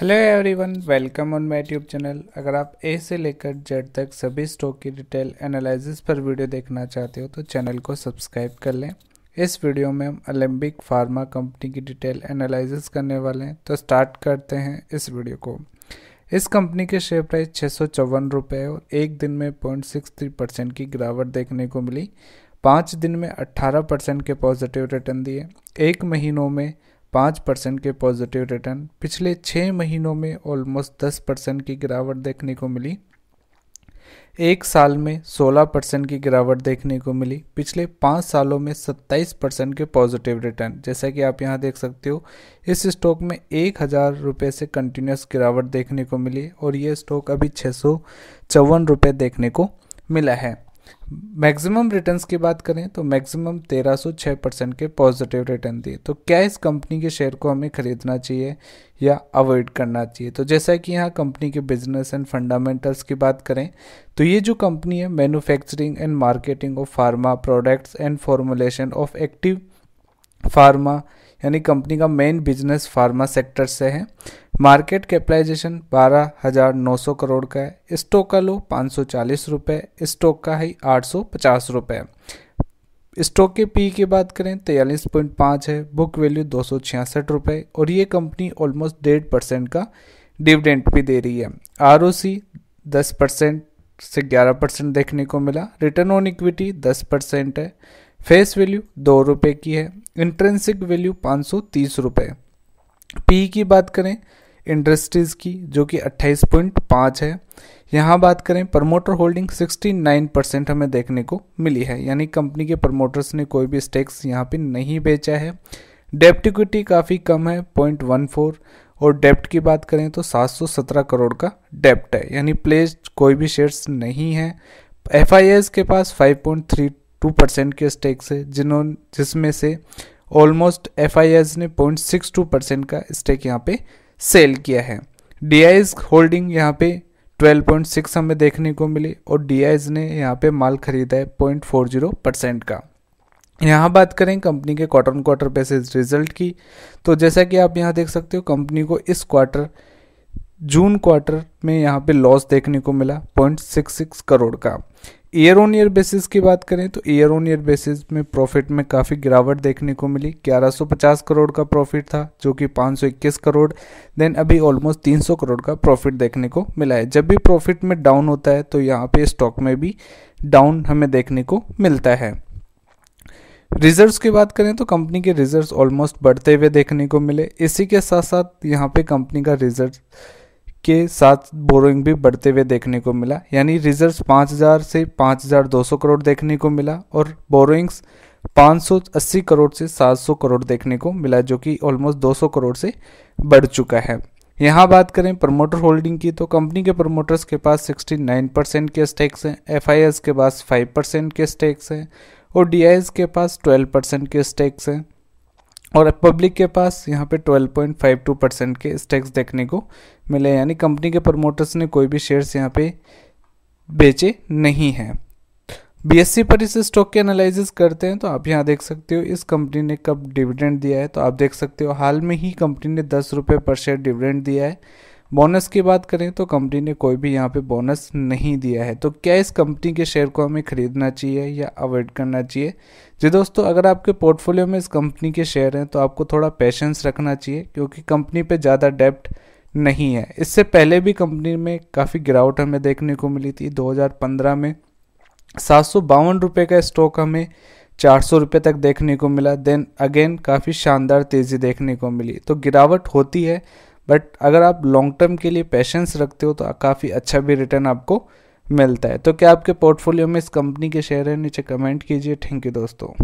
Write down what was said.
hello everyone welcome on my tube channel अगर आप ए से लेकर जेड तक सभी स्टॉक की डिटेल एनालिसिस पर वीडियो देखना चाहते हो तो चैनल को सब्सक्राइब कर लें इस वीडियो में हम अलेम्बिक फार्मा कंपनी की डिटेल एनालिसिस करने वाले हैं तो स्टार्ट करते हैं इस वीडियो को इस कंपनी के शेयर प्राइस छः सौ चौवन रुपये और एक दिन में पॉइंट सिक्स थ्री परसेंट की गिरावट देखने को मिली पाँच दिन में अट्ठारह परसेंट के पॉजिटिव रिटर्न दिए एक महीनों में पाँच परसेंट के पॉजिटिव रिटर्न पिछले छः महीनों में ऑलमोस्ट दस परसेंट की गिरावट देखने को मिली एक साल में सोलह परसेंट की गिरावट देखने को मिली पिछले पाँच सालों में सत्ताईस परसेंट के पॉजिटिव रिटर्न जैसा कि आप यहाँ देख सकते हो इस स्टॉक में एक हज़ार रुपये से कंटिन्यूस गिरावट देखने को मिली और ये स्टॉक अभी छः सौ चौवन रुपये देखने को मिला है मैक्सिमम रिटर्न्स की बात करें तो मैक्सिमम 1306 परसेंट के पॉजिटिव रिटर्न दिए तो क्या इस कंपनी के शेयर को हमें खरीदना चाहिए या अवॉइड करना चाहिए तो जैसा कि यहाँ कंपनी के बिजनेस एंड फंडामेंटल्स की बात करें तो ये जो कंपनी है manufacturing and marketing of pharma products and formulation of active pharma यानी कंपनी का मेन बिजनेस फार्मा सेक्टर से है मार्केट कैपिटलाइजेशन बारह हजार नौ सौ करोड़ का है स्टॉक का लो पाँच सौ चालीस रुपये स्टॉक का हाई आठ सौ पचास रुपये स्टॉक के पी की बात करें तैयलीस तो पॉइंट पाँच है बुक वैल्यू दो सौ छियासठ रुपये और ये कंपनी ऑलमोस्ट डेढ़ परसेंट का डिविडेंट भी दे रही है आर ओ सी दस परसेंट से ग्यारह परसेंट देखने को मिला रिटर्न ऑन इक्विटी दस परसेंट है फेस वैल्यू दो रुपये की है इंट्रेंसिक वैल्यू पाँच सौ तीस रुपये पी की बात करें इंडस्ट्रीज़ की जो कि 28.5 है यहाँ बात करें प्रमोटर होल्डिंग 69 परसेंट हमें देखने को मिली है यानी कंपनी के प्रमोटर्स ने कोई भी स्टेक्स यहाँ पे नहीं बेचा है डेप्ट इक्विटी काफ़ी कम है पॉइंट और डेप्ट की बात करें तो 717 करोड़ का डेप्ट है यानी प्लेज कोई भी शेयर्स नहीं है एफ के पास 5.32 परसेंट के स्टेक्स है जिन्होंने जिसमें से ऑलमोस्ट एफ ने टू परसेंट का स्टेक यहाँ पे सेल किया है डी होल्डिंग यहाँ पे 12.6 हमें देखने को मिली और डी ने यहाँ पे माल खरीदा है पॉइंट परसेंट का यहाँ बात करें कंपनी के क्वार्टर क्वार्टर बेसिस रिजल्ट की तो जैसा कि आप यहाँ देख सकते हो कंपनी को इस क्वार्टर जून क्वार्टर में यहाँ पे लॉस देखने को मिला पॉइंट सिक्स सिक्स करोड़ का ईयर ऑन ईयर बेसिस की बात करें तो ईयर ऑन ईयर बेसिस में प्रॉफिट में काफ़ी गिरावट देखने को मिली 1150 करोड़ का प्रॉफिट था जो कि 521 करोड़ देन अभी ऑलमोस्ट 300 करोड़ का प्रॉफिट देखने को मिला है जब भी प्रॉफिट में डाउन होता है तो यहाँ पे स्टॉक में भी डाउन हमें देखने को मिलता है रिजर्व्स की बात करें तो कंपनी के रिजर्व्स ऑलमोस्ट बढ़ते हुए देखने को मिले इसी के साथ साथ यहाँ पे कंपनी का रिजर्व के साथ बोरोइंग भी बढ़ते हुए देखने को मिला यानी रिजर्व 5000 से 5200 करोड़ देखने को मिला और बोरोइंग्स 580 करोड़ से 700 करोड़ देखने को मिला जो कि ऑलमोस्ट 200 करोड़ से बढ़ चुका है यहाँ बात करें प्रमोटर होल्डिंग की तो कंपनी के प्रमोटर्स के पास 69 परसेंट के स्टेक्स हैं एफ के पास 5 परसेंट के स्टेक्स हैं और डी के पास 12 परसेंट के स्टेक्स हैं और पब्लिक के पास यहाँ पे 12.52 परसेंट के स्टेक्स देखने को मिले यानी कंपनी के प्रमोटर्स ने कोई भी शेयर्स यहाँ पे बेचे नहीं हैं बी पर इस स्टॉक के एनालिसिस करते हैं तो आप यहाँ देख सकते हो इस कंपनी ने कब डिविडेंड दिया है तो आप देख सकते हो हाल में ही कंपनी ने दस रुपये पर शेयर डिविडेंड दिया है बोनस की बात करें तो कंपनी ने कोई भी यहाँ पे बोनस नहीं दिया है तो क्या इस कंपनी के शेयर को हमें खरीदना चाहिए या अवॉइड करना चाहिए जी दोस्तों अगर आपके पोर्टफोलियो में इस कंपनी के शेयर हैं तो आपको थोड़ा पेशेंस रखना चाहिए क्योंकि कंपनी पे ज़्यादा डेप्ट नहीं है इससे पहले भी कंपनी में काफ़ी गिरावट हमें देखने को मिली थी 2015 में सात रुपये का स्टॉक हमें चार सौ रुपये तक देखने को मिला देन अगेन काफ़ी शानदार तेज़ी देखने को मिली तो गिरावट होती है बट अगर आप लॉन्ग टर्म के लिए पेशेंस रखते हो तो काफ़ी अच्छा भी रिटर्न आपको मिलता है तो क्या आपके पोर्टफोलियो में इस कंपनी के शेयर हैं नीचे कमेंट कीजिए थैंक यू दोस्तों